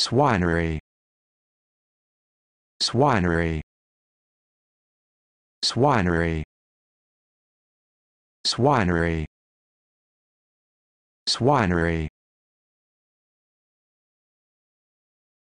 Swinery Swinery Swinery Swinery Swinery